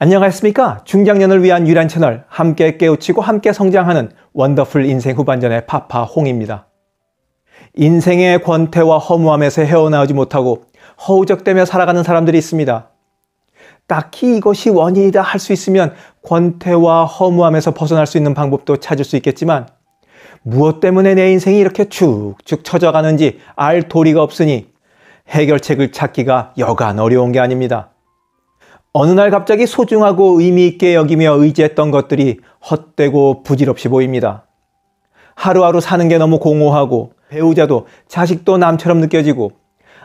안녕하십니까? 중장년을 위한 유일한 채널 함께 깨우치고 함께 성장하는 원더풀 인생 후반전의 파파 홍입니다. 인생의 권태와 허무함에서 헤어나오지 못하고 허우적대며 살아가는 사람들이 있습니다. 딱히 이것이 원인이다 할 수 있으면 권태와 허무함에서 벗어날 수 있는 방법도 찾을 수 있겠지만 무엇 때문에 내 인생이 이렇게 쭉쭉 처져가는지 알 도리가 없으니 해결책을 찾기가 여간 어려운 게 아닙니다. 어느 날 갑자기 소중하고 의미있게 여기며 의지했던 것들이 헛되고 부질없이 보입니다. 하루하루 사는 게 너무 공허하고 배우자도 자식도 남처럼 느껴지고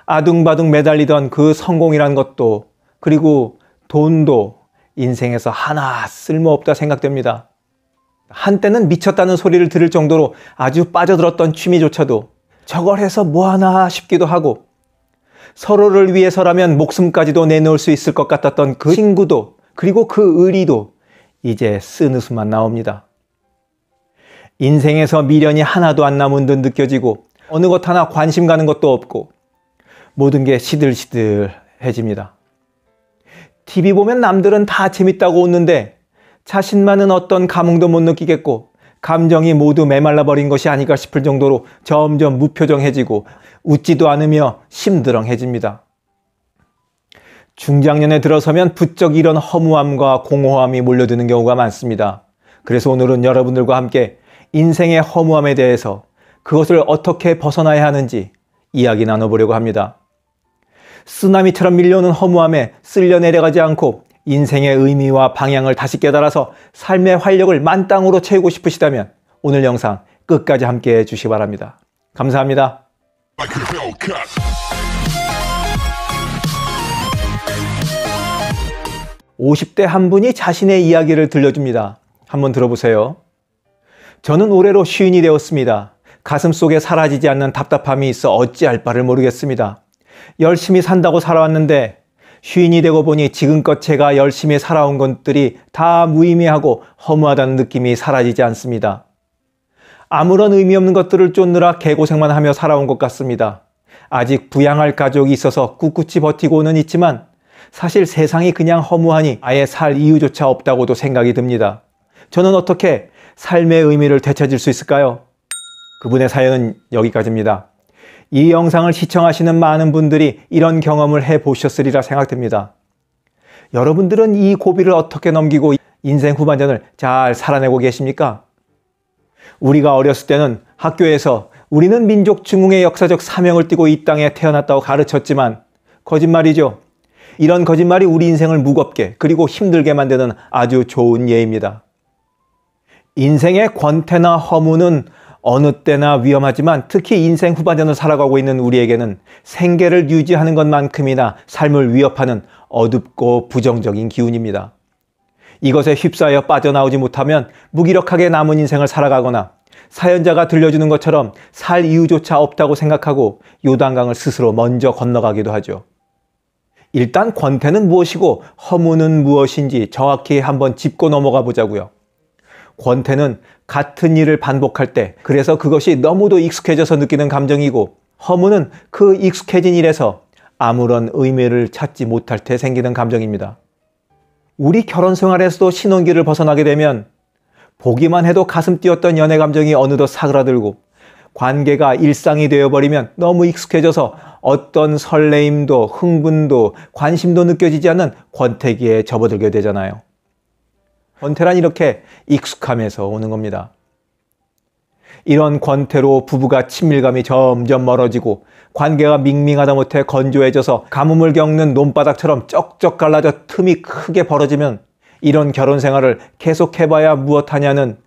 아둥바둥 매달리던 그 성공이란 것도 그리고 돈도 인생에서 하나 쓸모없다 생각됩니다. 한때는 미쳤다는 소리를 들을 정도로 아주 빠져들었던 취미조차도 저걸 해서 뭐하나 싶기도 하고 서로를 위해서라면 목숨까지도 내놓을 수 있을 것 같았던 그 친구도 그리고 그 의리도 이제 쓴 웃음만 나옵니다. 인생에서 미련이 하나도 안 남은 듯 느껴지고 어느 것 하나 관심 가는 것도 없고 모든 게 시들시들해집니다. TV 보면 남들은 다 재밌다고 웃는데 자신만은 어떤 감흥도 못 느끼겠고 감정이 모두 메말라 버린 것이 아닌가 싶을 정도로 점점 무표정해지고 웃지도 않으며 심드렁해집니다. 중장년에 들어서면 부쩍 이런 허무함과 공허함이 몰려드는 경우가 많습니다. 그래서 오늘은 여러분들과 함께 인생의 허무함에 대해서 그것을 어떻게 벗어나야 하는지 이야기 나눠보려고 합니다. 쓰나미처럼 밀려오는 허무함에 쓸려 내려가지 않고 인생의 의미와 방향을 다시 깨달아서 삶의 활력을 만땅으로 채우고 싶으시다면 오늘 영상 끝까지 함께 해주시기 바랍니다. 감사합니다. 5 0대한 분이 자신의 이야기를 들려줍니다. 한번 들어보세요. 저는 올해로 시인이 되었습니다. 가슴 속에 사라지지 않는 답답함이 있어 어찌할 바를 모르겠습니다. 열심히 산다고 살아왔는데 쉰이 되고 보니 지금껏 제가 열심히 살아온 것들이 다 무의미하고 허무하다는 느낌이 사라지지 않습니다. 아무런 의미 없는 것들을 쫓느라 개고생만 하며 살아온 것 같습니다. 아직 부양할 가족이 있어서 꿋꿋이 버티고는 있지만 사실 세상이 그냥 허무하니 아예 살 이유조차 없다고도 생각이 듭니다. 저는 어떻게 삶의 의미를 되찾을 수 있을까요? 그분의 사연은 여기까지입니다. 이 영상을 시청하시는 많은 분들이 이런 경험을 해 보셨으리라 생각됩니다. 여러분들은 이 고비를 어떻게 넘기고 인생 후반전을 잘 살아내고 계십니까? 우리가 어렸을 때는 학교에서 우리는 민족 증흥의 역사적 사명을 띠고 이 땅에 태어났다고 가르쳤지만 거짓말이죠. 이런 거짓말이 우리 인생을 무겁게 그리고 힘들게 만드는 아주 좋은 예입니다. 인생의 권태나 허무는 어느 때나 위험하지만 특히 인생 후반전을 살아가고 있는 우리에게는 생계를 유지하는 것만큼이나 삶을 위협하는 어둡고 부정적인 기운입니다. 이것에 휩싸여 빠져나오지 못하면 무기력하게 남은 인생을 살아가거나 사연자가 들려주는 것처럼 살 이유조차 없다고 생각하고 요단강을 스스로 먼저 건너가기도 하죠. 일단 권태는 무엇이고 허무는 무엇인지 정확히 한번 짚고 넘어가 보자고요. 권태는 같은 일을 반복할 때 그래서 그것이 너무도 익숙해져서 느끼는 감정이고 허무는 그 익숙해진 일에서 아무런 의미를 찾지 못할 때 생기는 감정입니다. 우리 결혼 생활에서도 신혼기를 벗어나게 되면 보기만 해도 가슴 뛰었던 연애 감정이 어느덧 사그라들고 관계가 일상이 되어버리면 너무 익숙해져서 어떤 설레임도 흥분도 관심도 느껴지지 않는 권태기에 접어들게 되잖아요. 권태란 이렇게 익숙함에서 오는 겁니다. 이런 권태로 부부가 친밀감이 점점 멀어지고 관계가 밍밍하다 못해 건조해져서 가뭄을 겪는 논바닥처럼 쩍쩍 갈라져 틈이 크게 벌어지면 이런 결혼 생활을 계속해봐야 무엇하냐는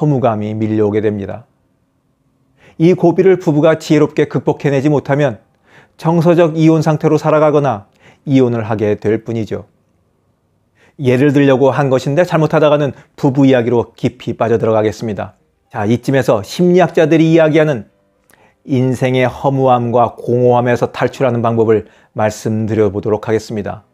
허무감이 밀려오게 됩니다. 이 고비를 부부가 지혜롭게 극복해내지 못하면 정서적 이혼 상태로 살아가거나 이혼을 하게 될 뿐이죠. 예를 들려고 한 것인데 잘못하다가는 부부 이야기로 깊이 빠져들어가겠습니다. 자, 이쯤에서 심리학자들이 이야기하는 인생의 허무함과 공허함에서 탈출하는 방법을 말씀드려 보도록 하겠습니다.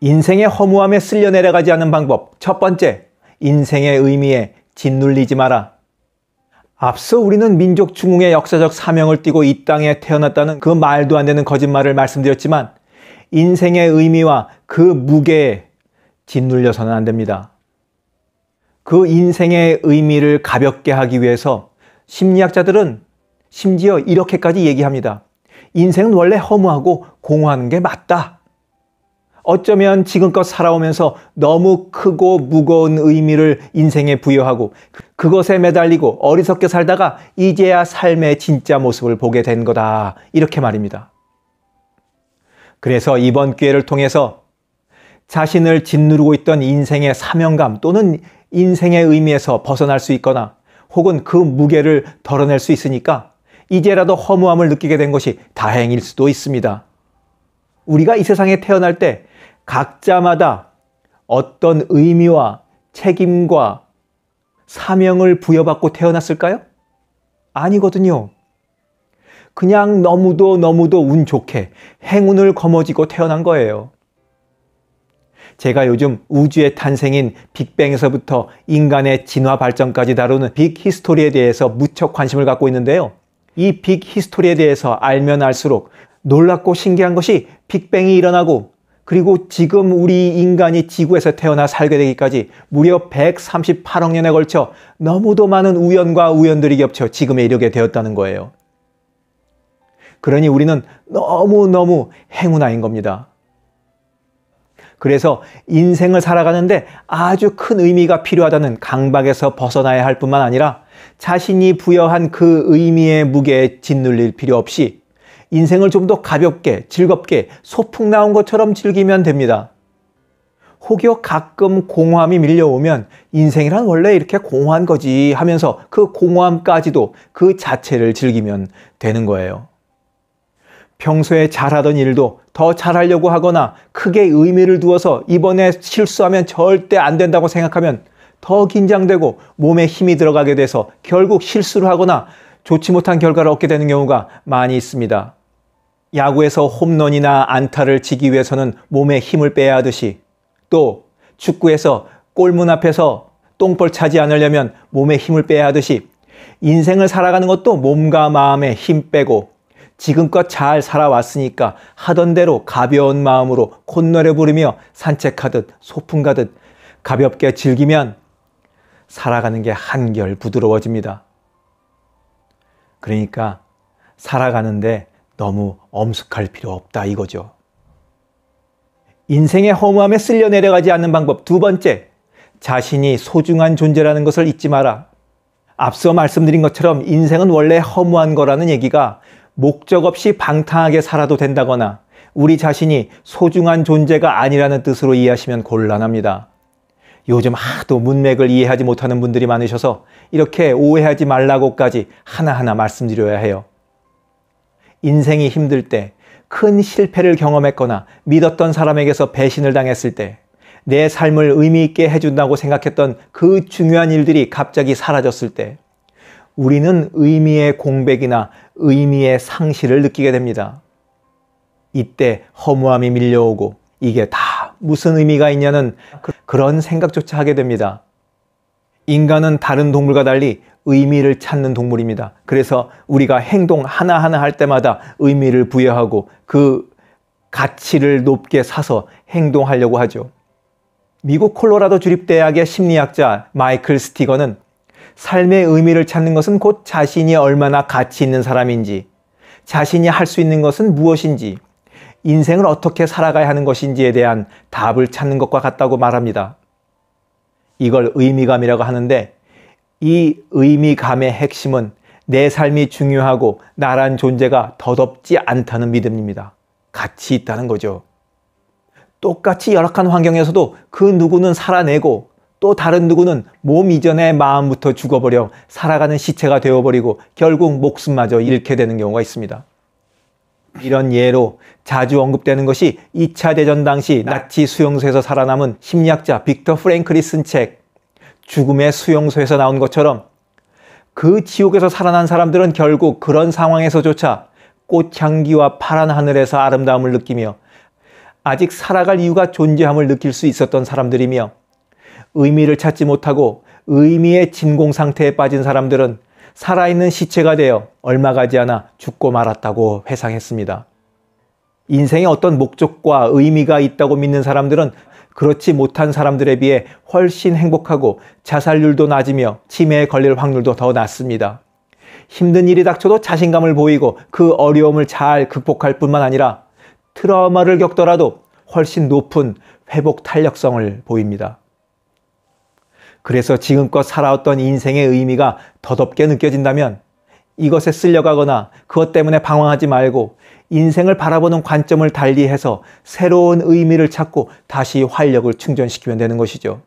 인생의 허무함에 쓸려 내려가지 않는 방법. 첫 번째, 인생의 의미에 짓눌리지 마라. 앞서 우리는 민족 중흥의 역사적 사명을 띠고 이 땅에 태어났다는 그 말도 안 되는 거짓말을 말씀드렸지만 인생의 의미와 그 무게에 짓눌려서는 안 됩니다. 그 인생의 의미를 가볍게 하기 위해서 심리학자들은 심지어 이렇게까지 얘기합니다. 인생은 원래 허무하고 공허한게 맞다. 어쩌면 지금껏 살아오면서 너무 크고 무거운 의미를 인생에 부여하고 그것에 매달리고 어리석게 살다가 이제야 삶의 진짜 모습을 보게 된 거다. 이렇게 말입니다. 그래서 이번 기회를 통해서 자신을 짓누르고 있던 인생의 사명감 또는 인생의 의미에서 벗어날 수 있거나 혹은 그 무게를 덜어낼 수 있으니까 이제라도 허무함을 느끼게 된 것이 다행일 수도 있습니다. 우리가 이 세상에 태어날 때 각자마다 어떤 의미와 책임과 사명을 부여받고 태어났을까요? 아니거든요. 그냥 너무도 너무도 운 좋게 행운을 거머쥐고 태어난 거예요. 제가 요즘 우주의 탄생인 빅뱅에서부터 인간의 진화 발전까지 다루는 빅 히스토리에 대해서 무척 관심을 갖고 있는데요. 이 빅 히스토리에 대해서 알면 알수록 놀랍고 신기한 것이 빅뱅이 일어나고 그리고 지금 우리 인간이 지구에서 태어나 살게 되기까지 무려 138억 년에 걸쳐 너무도 많은 우연과 우연들이 겹쳐 지금에 이르게 되었다는 거예요. 그러니 우리는 너무너무 행운아인 겁니다. 그래서 인생을 살아가는데 아주 큰 의미가 필요하다는 강박에서 벗어나야 할 뿐만 아니라 자신이 부여한 그 의미의 무게에 짓눌릴 필요 없이 인생을 좀 더 가볍게, 즐겁게, 소풍 나온 것처럼 즐기면 됩니다. 혹여 가끔 공허함이 밀려오면 인생이란 원래 이렇게 공허한 거지 하면서 그 공허함까지도 그 자체를 즐기면 되는 거예요. 평소에 잘하던 일도 더 잘하려고 하거나 크게 의미를 두어서 이번에 실수하면 절대 안 된다고 생각하면 더 긴장되고 몸에 힘이 들어가게 돼서 결국 실수를 하거나 좋지 못한 결과를 얻게 되는 경우가 많이 있습니다. 야구에서 홈런이나 안타를 치기 위해서는 몸에 힘을 빼야 하듯이 또 축구에서 골문 앞에서 똥벌 차지 않으려면 몸에 힘을 빼야 하듯이 인생을 살아가는 것도 몸과 마음에 힘 빼고 지금껏 잘 살아왔으니까 하던 대로 가벼운 마음으로 콧노래 부르며 산책하듯 소풍 가듯 가볍게 즐기면 살아가는 게 한결 부드러워집니다. 그러니까 살아가는데 너무 엄숙할 필요 없다 이거죠. 인생의 허무함에 쓸려 내려가지 않는 방법 두 번째, 자신이 소중한 존재라는 것을 잊지 마라. 앞서 말씀드린 것처럼 인생은 원래 허무한 거라는 얘기가 목적 없이 방탕하게 살아도 된다거나 우리 자신이 소중한 존재가 아니라는 뜻으로 이해하시면 곤란합니다. 요즘 하도 문맥을 이해하지 못하는 분들이 많으셔서 이렇게 오해하지 말라고까지 하나하나 말씀드려야 해요. 인생이 힘들 때, 큰 실패를 경험했거나 믿었던 사람에게서 배신을 당했을 때, 내 삶을 의미있게 해준다고 생각했던 그 중요한 일들이 갑자기 사라졌을 때, 우리는 의미의 공백이나 의미의 상실을 느끼게 됩니다. 이때 허무함이 밀려오고 이게 다 무슨 의미가 있냐는 그- 그런 생각조차 하게 됩니다. 인간은 다른 동물과 달리 의미를 찾는 동물입니다. 그래서 우리가 행동 하나하나 할 때마다 의미를 부여하고 그 가치를 높게 사서 행동하려고 하죠. 미국 콜로라도 주립대학의 심리학자 마이클 스티거는 삶의 의미를 찾는 것은 곧 자신이 얼마나 가치 있는 사람인지, 자신이 할 수 있는 것은 무엇인지, 인생을 어떻게 살아가야 하는 것인지에 대한 답을 찾는 것과 같다고 말합니다. 이걸 의미감이라고 하는데 이 의미감의 핵심은 내 삶이 중요하고 나란 존재가 더덥지 않다는 믿음입니다. 가치 있다는 거죠. 똑같이 열악한 환경에서도 그 누구는 살아내고 또 다른 누구는 몸 이전에 마음부터 죽어버려 살아가는 시체가 되어버리고 결국 목숨마저 잃게 되는 경우가 있습니다. 이런 예로 자주 언급되는 것이 2차 대전 당시 나치 수용소에서 살아남은 심리학자 빅터 프랭클이 슨책 죽음의 수용소에서 나온 것처럼 그 지옥에서 살아난 사람들은 결국 그런 상황에서조차 꽃향기와 파란 하늘에서 아름다움을 느끼며 아직 살아갈 이유가 존재함을 느낄 수 있었던 사람들이며 의미를 찾지 못하고 의미의 진공 상태에 빠진 사람들은 살아있는 시체가 되어 얼마 가지 않아 죽고 말았다고 회상했습니다. 인생에 어떤 목적과 의미가 있다고 믿는 사람들은 그렇지 못한 사람들에 비해 훨씬 행복하고 자살률도 낮으며 치매에 걸릴 확률도 더 낮습니다. 힘든 일이 닥쳐도 자신감을 보이고 그 어려움을 잘 극복할 뿐만 아니라 트라우마를 겪더라도 훨씬 높은 회복 탄력성을 보입니다. 그래서 지금껏 살아왔던 인생의 의미가 더덥게 느껴진다면 이것에 쓸려가거나 그것 때문에 방황하지 말고 인생을 바라보는 관점을 달리해서 새로운 의미를 찾고 다시 활력을 충전시키면 되는 것이죠.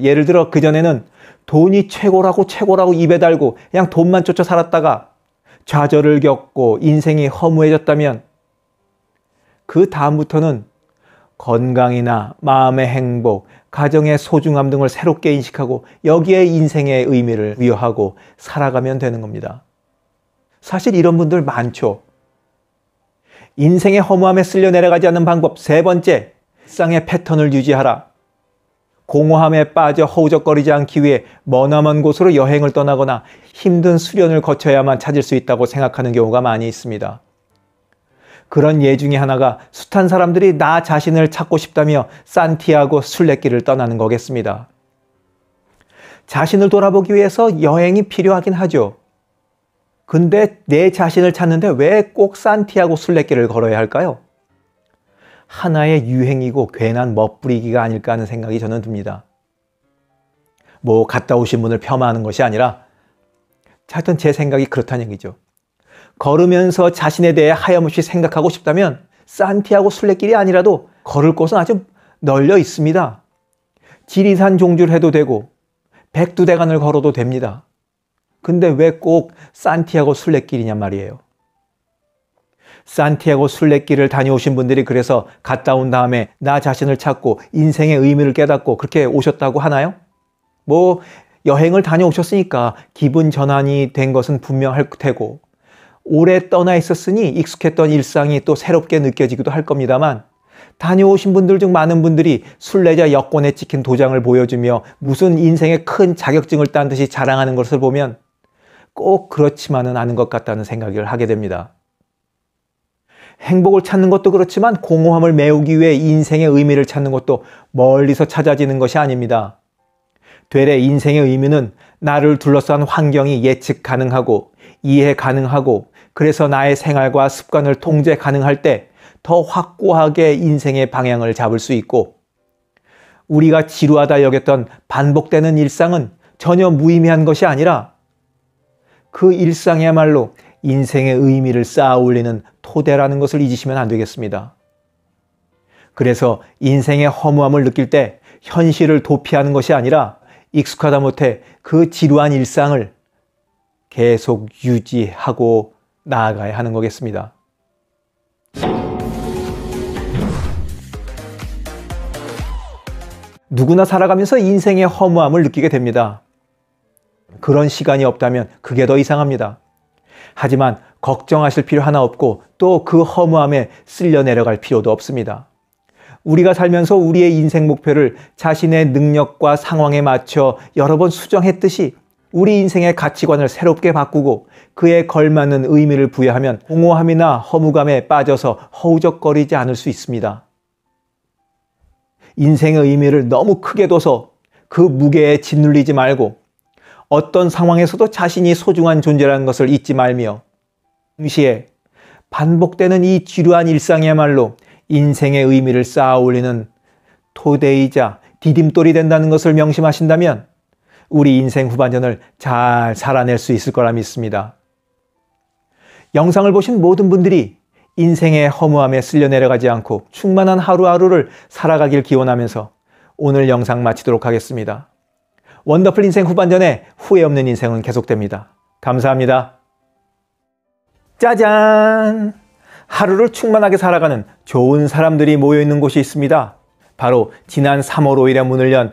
예를 들어 그전에는 돈이 최고라고 최고라고 입에 달고 그냥 돈만 쫓아 살았다가 좌절을 겪고 인생이 허무해졌다면 그 다음부터는 건강이나 마음의 행복, 가정의 소중함 등을 새롭게 인식하고 여기에 인생의 의미를 부여하고 살아가면 되는 겁니다. 사실 이런 분들 많죠. 인생의 허무함에 쓸려 내려가지 않는 방법 세 번째, 일상의 패턴을 유지하라. 공허함에 빠져 허우적거리지 않기 위해 머나먼 곳으로 여행을 떠나거나 힘든 수련을 거쳐야만 찾을 수 있다고 생각하는 경우가 많이 있습니다. 그런 예 중에 하나가 숱한 사람들이 나 자신을 찾고 싶다며 산티아고 순례길을 떠나는 거겠습니다. 자신을 돌아보기 위해서 여행이 필요하긴 하죠. 근데 내 자신을 찾는데 왜 꼭 산티아고 순례길을 걸어야 할까요? 하나의 유행이고 괜한 멋부리기가 아닐까 하는 생각이 저는 듭니다. 뭐 갔다 오신 분을 폄하하는 것이 아니라 하여튼 제 생각이 그렇다는 얘기죠. 걸으면서 자신에 대해 하염없이 생각하고 싶다면 산티아고 순례길이 아니라도 걸을 곳은 아주 널려 있습니다. 지리산 종주를 해도 되고 백두대간을 걸어도 됩니다. 근데 왜 꼭 산티아고 순례길이냔 말이에요. 산티아고 순례길을 다녀오신 분들이 그래서 갔다 온 다음에 나 자신을 찾고 인생의 의미를 깨닫고 그렇게 오셨다고 하나요? 뭐 여행을 다녀오셨으니까 기분 전환이 된 것은 분명할 테고 오래 떠나 있었으니 익숙했던 일상이 또 새롭게 느껴지기도 할 겁니다만 다녀오신 분들 중 많은 분들이 순례자 여권에 찍힌 도장을 보여주며 무슨 인생의 큰 자격증을 딴 듯이 자랑하는 것을 보면 꼭 그렇지만은 않은 것 같다는 생각을 하게 됩니다. 행복을 찾는 것도 그렇지만 공허함을 메우기 위해 인생의 의미를 찾는 것도 멀리서 찾아지는 것이 아닙니다. 되레 인생의 의미는 나를 둘러싼 환경이 예측 가능하고 이해 가능하고 그래서 나의 생활과 습관을 통제 가능할 때 더 확고하게 인생의 방향을 잡을 수 있고 우리가 지루하다 여겼던 반복되는 일상은 전혀 무의미한 것이 아니라 그 일상이야말로 인생의 의미를 쌓아 올리는 토대라는 것을 잊으시면 안 되겠습니다. 그래서 인생의 허무함을 느낄 때 현실을 도피하는 것이 아니라 익숙하다 못해 그 지루한 일상을 계속 유지하고 나아가야 하는 거겠습니다. 누구나 살아가면서 인생의 허무함을 느끼게 됩니다. 그런 시간이 없다면 그게 더 이상합니다. 하지만 걱정하실 필요 하나 없고 또 그 허무함에 쓸려 내려갈 필요도 없습니다. 우리가 살면서 우리의 인생 목표를 자신의 능력과 상황에 맞춰 여러 번 수정했듯이 우리 인생의 가치관을 새롭게 바꾸고 그에 걸맞는 의미를 부여하면 공허함이나 허무감에 빠져서 허우적거리지 않을 수 있습니다. 인생의 의미를 너무 크게 둬서 그 무게에 짓눌리지 말고 어떤 상황에서도 자신이 소중한 존재라는 것을 잊지 말며 동시에 반복되는 이 지루한 일상이야말로 인생의 의미를 쌓아 올리는 토대이자 디딤돌이 된다는 것을 명심하신다면 우리 인생 후반전을 잘 살아낼 수 있을 거라 믿습니다. 영상을 보신 모든 분들이 인생의 허무함에 쓸려 내려가지 않고 충만한 하루하루를 살아가길 기원하면서 오늘 영상 마치도록 하겠습니다. 원더풀 인생 후반전에 후회 없는 인생은 계속됩니다. 감사합니다. 짜잔! 하루를 충만하게 살아가는 좋은 사람들이 모여있는 곳이 있습니다. 바로 지난 3월 5일에 문을 연